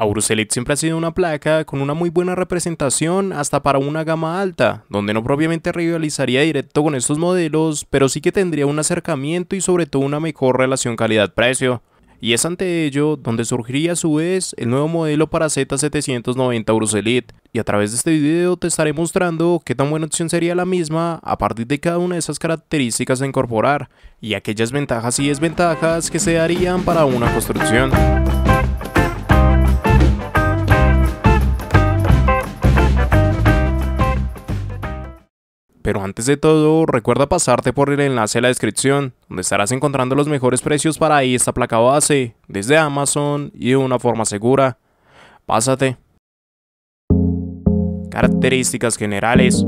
Aurucelit siempre ha sido una placa con una muy buena representación hasta para una gama alta, donde no propiamente rivalizaría directo con estos modelos, pero sí que tendría un acercamiento y sobre todo una mejor relación calidad-precio. Y es ante ello donde surgiría a su vez el nuevo modelo para Z790 Aurucelit, y a través de este video te estaré mostrando qué tan buena opción sería la misma a partir de cada una de esas características a incorporar, y aquellas ventajas y desventajas que se darían para una construcción. Pero antes de todo, recuerda pasarte por el enlace en la descripción, donde estarás encontrando los mejores precios para esta placa base, desde Amazon y de una forma segura. Pásate. Características generales.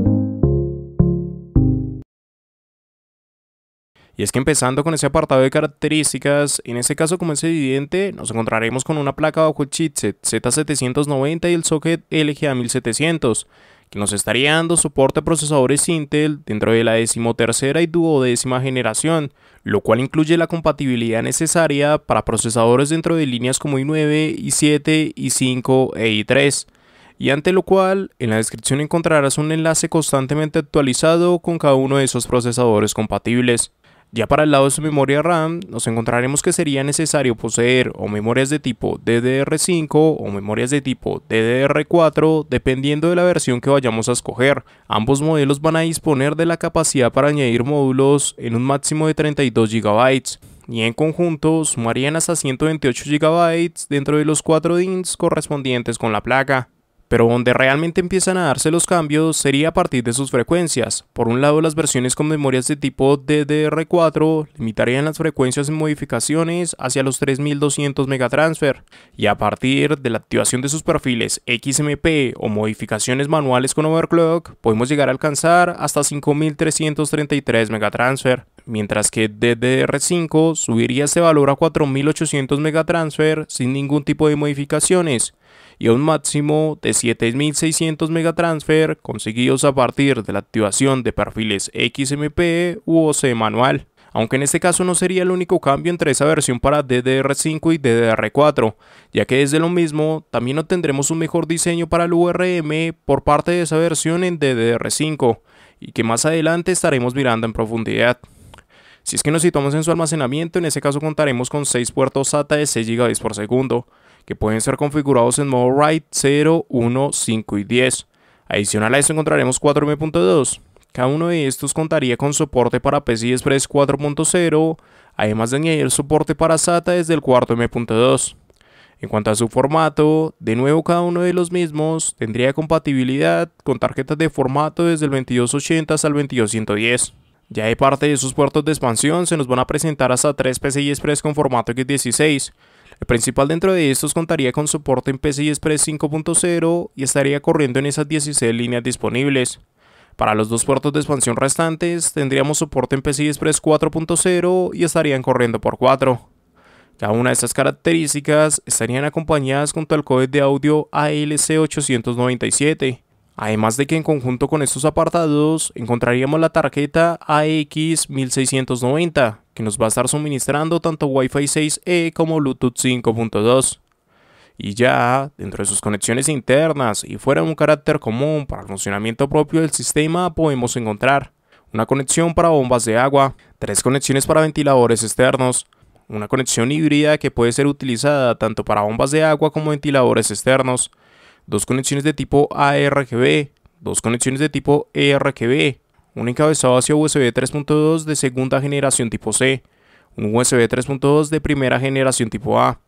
Y es que empezando con ese apartado de características, en este caso como es evidente, nos encontraremos con una placa bajo el chipset Z790 y el socket LGA1700, que nos estaría dando soporte a procesadores Intel dentro de la decimotercera y duodécima generación, lo cual incluye la compatibilidad necesaria para procesadores dentro de líneas como i9, i7, i5 e i3 y ante lo cual en la descripción encontrarás un enlace constantemente actualizado con cada uno de esos procesadores compatibles. Ya para el lado de su memoria RAM, nos encontraremos que sería necesario poseer o memorias de tipo DDR5 o memorias de tipo DDR4 dependiendo de la versión que vayamos a escoger. Ambos modelos van a disponer de la capacidad para añadir módulos en un máximo de 32 GB y en conjunto sumarían hasta 128 GB dentro de los 4 DINs correspondientes con la placa pero donde realmente empiezan a darse los cambios sería a partir de sus frecuencias. Por un lado, las versiones con memorias de tipo DDR4 limitarían las frecuencias en modificaciones hacia los 3200 megatransfer, y a partir de la activación de sus perfiles XMP o modificaciones manuales con overclock, podemos llegar a alcanzar hasta 5333 megatransfer mientras que DDR5 subiría ese valor a 4.800 megatransfer sin ningún tipo de modificaciones y a un máximo de 7.600 megatransfer conseguidos a partir de la activación de perfiles XMP u OC manual. Aunque en este caso no sería el único cambio entre esa versión para DDR5 y DDR4, ya que desde lo mismo también obtendremos un mejor diseño para el URM por parte de esa versión en DDR5, y que más adelante estaremos mirando en profundidad. Si es que nos situamos en su almacenamiento, en ese caso contaremos con 6 puertos SATA de 6 GB por segundo, que pueden ser configurados en modo write 0, 1, 5 y 10. Adicional a eso encontraremos 4M.2. Cada uno de estos contaría con soporte para PCI Express 4.0, además de añadir soporte para SATA desde el cuarto M.2. En cuanto a su formato, de nuevo cada uno de los mismos tendría compatibilidad con tarjetas de formato desde el 2280 hasta el 2210. Ya de parte de esos puertos de expansión se nos van a presentar hasta 3 PCI Express con formato X16. El principal dentro de estos contaría con soporte en PCI Express 5.0 y estaría corriendo en esas 16 líneas disponibles. Para los dos puertos de expansión restantes tendríamos soporte en PCI Express 4.0 y estarían corriendo por 4. Cada una de estas características estarían acompañadas con al codec de audio ALC897 Además de que en conjunto con estos apartados encontraríamos la tarjeta AX1690 que nos va a estar suministrando tanto Wi-Fi 6E como Bluetooth 5.2. Y ya, dentro de sus conexiones internas y fuera de un carácter común para el funcionamiento propio del sistema, podemos encontrar una conexión para bombas de agua, tres conexiones para ventiladores externos, una conexión híbrida que puede ser utilizada tanto para bombas de agua como ventiladores externos, dos conexiones de tipo ARGB, dos conexiones de tipo ERGB, un encabezado hacia USB 3.2 de segunda generación tipo C, un USB 3.2 de primera generación tipo A,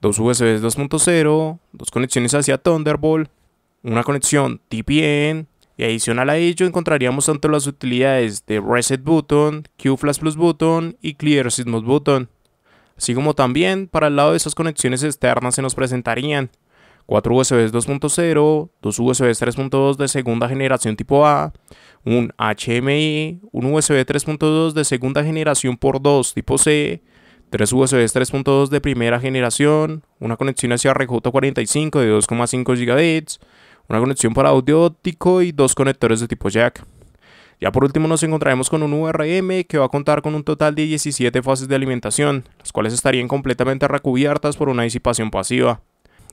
dos USB 2.0, dos conexiones hacia Thunderbolt, una conexión TPN, y adicional a ello encontraríamos tanto las utilidades de Reset Button, QFlash Plus Button y Clear Sysmos Button. Así como también para el lado de esas conexiones externas se nos presentarían 4 USBs 2.0, 2 USB 3.2 de segunda generación tipo A, un HMI, un USB 3.2 de segunda generación por 2 tipo C, 3 USB 3.2 de primera generación, una conexión hacia RJ45 de 2,5 GB, una conexión para audio óptico y dos conectores de tipo jack. Ya por último nos encontraremos con un URM que va a contar con un total de 17 fases de alimentación, las cuales estarían completamente recubiertas por una disipación pasiva.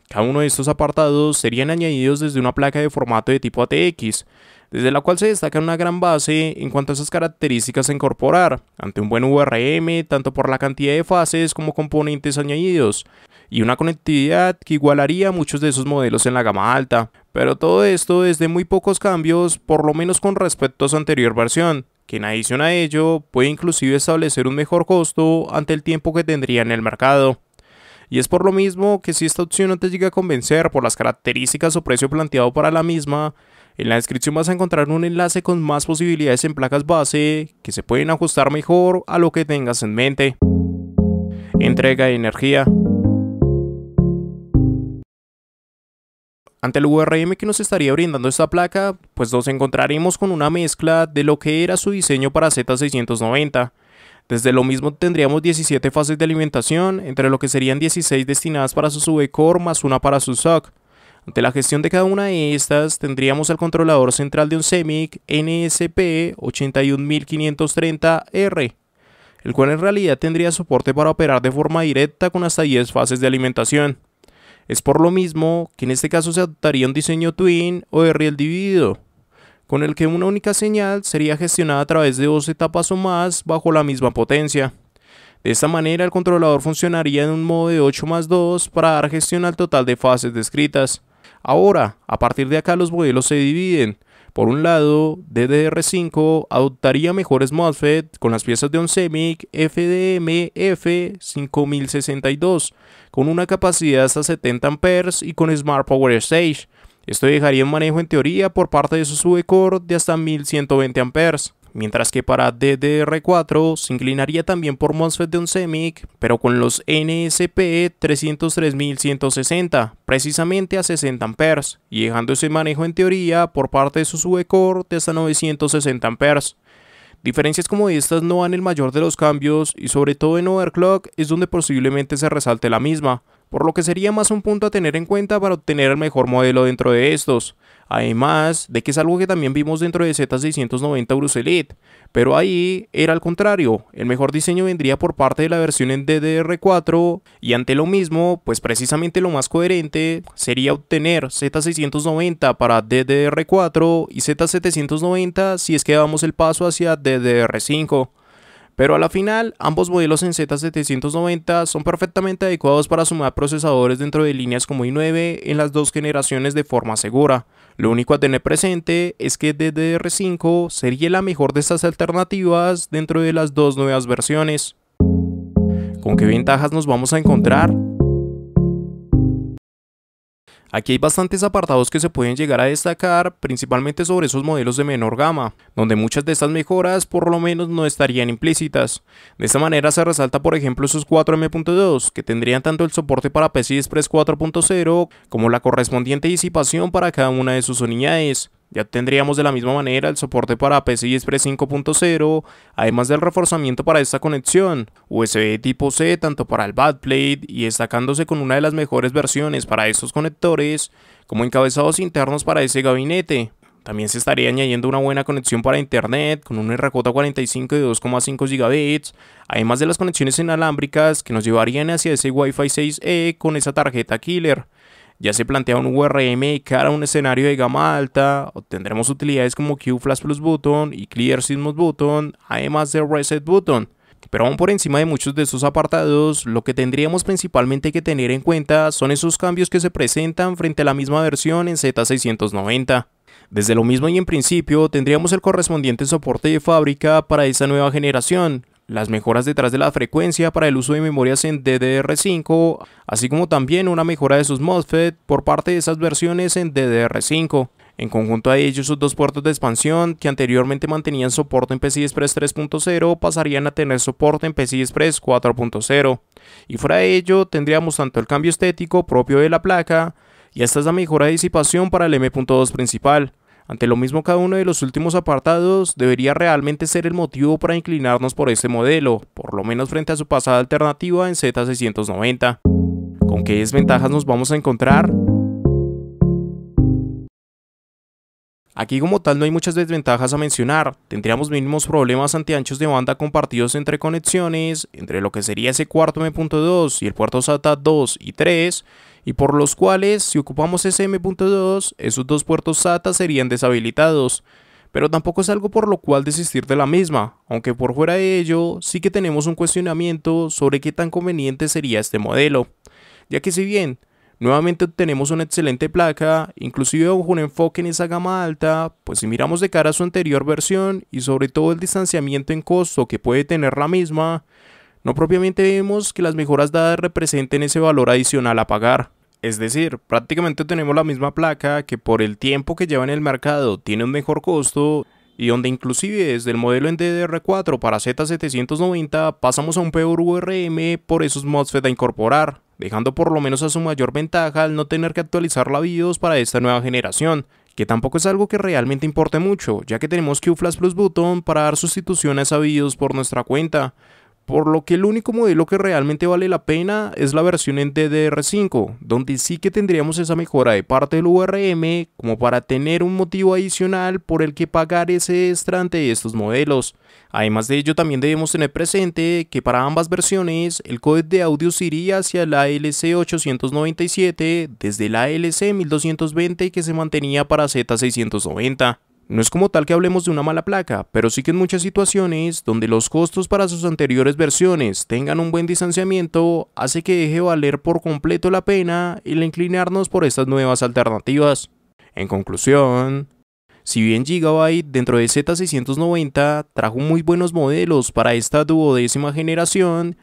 Cada uno de estos apartados serían añadidos desde una placa de formato de tipo ATX, desde la cual se destaca una gran base en cuanto a esas características a incorporar, ante un buen URM tanto por la cantidad de fases como componentes añadidos, y una conectividad que igualaría a muchos de esos modelos en la gama alta. Pero todo esto desde muy pocos cambios, por lo menos con respecto a su anterior versión, que en adición a ello puede inclusive establecer un mejor costo ante el tiempo que tendría en el mercado y es por lo mismo que si esta opción no te llega a convencer por las características o precio planteado para la misma, en la descripción vas a encontrar un enlace con más posibilidades en placas base que se pueden ajustar mejor a lo que tengas en mente. Entrega de energía. Ante el URM que nos estaría brindando esta placa, pues nos encontraremos con una mezcla de lo que era su diseño para Z690, desde lo mismo tendríamos 17 fases de alimentación, entre lo que serían 16 destinadas para su core más una para su SOC. Ante la gestión de cada una de estas, tendríamos el controlador central de un CEMIC NSP 81530R, el cual en realidad tendría soporte para operar de forma directa con hasta 10 fases de alimentación. Es por lo mismo que en este caso se adoptaría un diseño twin o de riel dividido, con el que una única señal sería gestionada a través de dos etapas o más bajo la misma potencia. De esta manera el controlador funcionaría en un modo de 8 más 2 para dar gestión al total de fases descritas. Ahora, a partir de acá los modelos se dividen. Por un lado, DDR5 adoptaría mejores MOSFET con las piezas de fdm f 5062 con una capacidad hasta 70 amperes y con Smart Power Stage, esto dejaría un manejo en teoría por parte de su subcore de hasta 1120 amperes, mientras que para DDR4 se inclinaría también por MOSFET de un semic, pero con los NSP 303160, precisamente a 60 amperes, y dejando ese manejo en teoría por parte de su subcore de hasta 960 amperes. Diferencias como estas no dan el mayor de los cambios y sobre todo en overclock es donde posiblemente se resalte la misma, por lo que sería más un punto a tener en cuenta para obtener el mejor modelo dentro de estos. Además de que es algo que también vimos dentro de Z690 Bruselit, pero ahí era al contrario, el mejor diseño vendría por parte de la versión en DDR4 y ante lo mismo, pues precisamente lo más coherente sería obtener Z690 para DDR4 y Z790 si es que damos el paso hacia DDR5. Pero a la final, ambos modelos en Z790 son perfectamente adecuados para sumar procesadores dentro de líneas como i9 en las dos generaciones de forma segura. Lo único a tener presente es que DDR5 sería la mejor de estas alternativas dentro de las dos nuevas versiones. ¿Con qué ventajas nos vamos a encontrar? Aquí hay bastantes apartados que se pueden llegar a destacar, principalmente sobre esos modelos de menor gama, donde muchas de estas mejoras por lo menos no estarían implícitas. De esta manera se resalta por ejemplo esos 4M.2, que tendrían tanto el soporte para PCI Express 4.0 como la correspondiente disipación para cada una de sus unidades, ya tendríamos de la misma manera el soporte para PCI Express 5.0, además del reforzamiento para esta conexión, USB tipo C tanto para el Badplate y destacándose con una de las mejores versiones para estos conectores, como encabezados internos para ese gabinete. También se estaría añadiendo una buena conexión para internet con un RJ45 de 2,5 GB, además de las conexiones inalámbricas que nos llevarían hacia ese Wi-Fi 6E con esa tarjeta killer. Ya se plantea un URM cara a un escenario de gama alta, obtendremos utilidades como Q Flash Plus Button y Clear Button, además de Reset Button. Pero aún por encima de muchos de estos apartados, lo que tendríamos principalmente que tener en cuenta son esos cambios que se presentan frente a la misma versión en Z690. Desde lo mismo y en principio tendríamos el correspondiente soporte de fábrica para esa nueva generación, las mejoras detrás de la frecuencia para el uso de memorias en DDR5, así como también una mejora de sus MOSFET por parte de esas versiones en DDR5. En conjunto a ello, sus dos puertos de expansión, que anteriormente mantenían soporte en PCI Express 3.0, pasarían a tener soporte en PCI Express 4.0. Y fuera de ello, tendríamos tanto el cambio estético propio de la placa, y hasta es la mejora de disipación para el M.2 principal. Ante lo mismo, cada uno de los últimos apartados debería realmente ser el motivo para inclinarnos por este modelo, por lo menos frente a su pasada alternativa en Z690. ¿Con qué desventajas nos vamos a encontrar? Aquí como tal no hay muchas desventajas a mencionar, tendríamos mínimos problemas ante anchos de banda compartidos entre conexiones, entre lo que sería ese cuarto M.2 y el puerto SATA 2 y 3, y por los cuales, si ocupamos SM.2, esos dos puertos SATA serían deshabilitados. Pero tampoco es algo por lo cual desistir de la misma, aunque por fuera de ello sí que tenemos un cuestionamiento sobre qué tan conveniente sería este modelo. Ya que si bien Nuevamente tenemos una excelente placa, inclusive con un enfoque en esa gama alta, pues si miramos de cara a su anterior versión y sobre todo el distanciamiento en costo que puede tener la misma, no propiamente vemos que las mejoras dadas representen ese valor adicional a pagar. Es decir, prácticamente tenemos la misma placa que por el tiempo que lleva en el mercado tiene un mejor costo y donde inclusive desde el modelo en DDR4 para Z790 pasamos a un peor URM por esos MOSFET a incorporar, dejando por lo menos a su mayor ventaja al no tener que actualizar la BIOS para esta nueva generación, que tampoco es algo que realmente importe mucho, ya que tenemos QFlash Plus Button para dar sustituciones a BIOS por nuestra cuenta por lo que el único modelo que realmente vale la pena es la versión en DDR5, donde sí que tendríamos esa mejora de parte del URM, como para tener un motivo adicional por el que pagar ese extra de estos modelos. Además de ello también debemos tener presente que para ambas versiones el codec de audio se iría hacia la LC897 desde la LC1220 que se mantenía para Z690. No es como tal que hablemos de una mala placa, pero sí que en muchas situaciones donde los costos para sus anteriores versiones tengan un buen distanciamiento, hace que deje valer por completo la pena el inclinarnos por estas nuevas alternativas. En conclusión, si bien Gigabyte dentro de Z690 trajo muy buenos modelos para esta duodécima generación,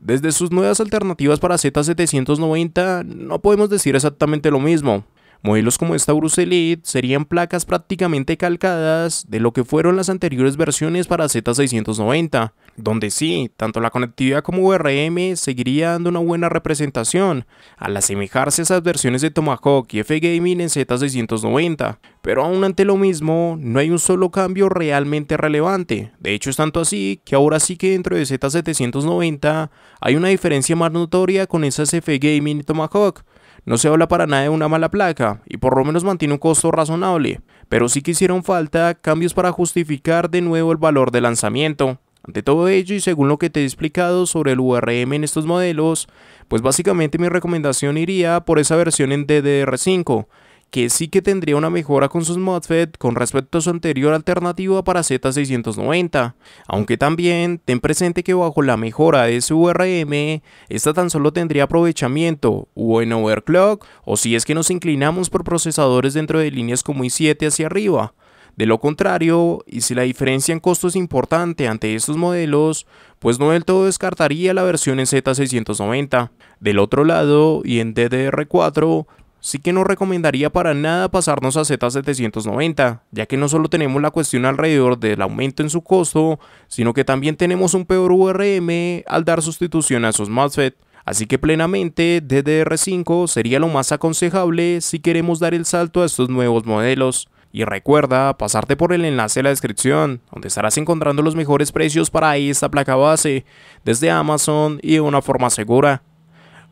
desde sus nuevas alternativas para Z790 no podemos decir exactamente lo mismo, Modelos como esta Bruce serían placas prácticamente calcadas de lo que fueron las anteriores versiones para Z690, donde sí, tanto la conectividad como VRM seguiría dando una buena representación, al asemejarse a esas versiones de Tomahawk y F Gaming en Z690, pero aún ante lo mismo, no hay un solo cambio realmente relevante, de hecho es tanto así que ahora sí que dentro de Z790 hay una diferencia más notoria con esas F Gaming y Tomahawk, no se habla para nada de una mala placa y por lo menos mantiene un costo razonable, pero sí que hicieron falta cambios para justificar de nuevo el valor de lanzamiento. Ante todo ello y según lo que te he explicado sobre el URM en estos modelos, pues básicamente mi recomendación iría por esa versión en DDR5, que sí que tendría una mejora con sus MOSFET con respecto a su anterior alternativa para Z690, aunque también ten presente que bajo la mejora de su URM, esta tan solo tendría aprovechamiento o en overclock o si es que nos inclinamos por procesadores dentro de líneas como i7 hacia arriba. De lo contrario, y si la diferencia en costo es importante ante estos modelos, pues no del todo descartaría la versión en Z690. Del otro lado, y en DDR4, sí que no recomendaría para nada pasarnos a Z790, ya que no solo tenemos la cuestión alrededor del aumento en su costo, sino que también tenemos un peor URM al dar sustitución a sus MOSFET. Así que plenamente DDR5 sería lo más aconsejable si queremos dar el salto a estos nuevos modelos. Y recuerda pasarte por el enlace de la descripción, donde estarás encontrando los mejores precios para esta placa base, desde Amazon y de una forma segura.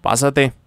Pásate.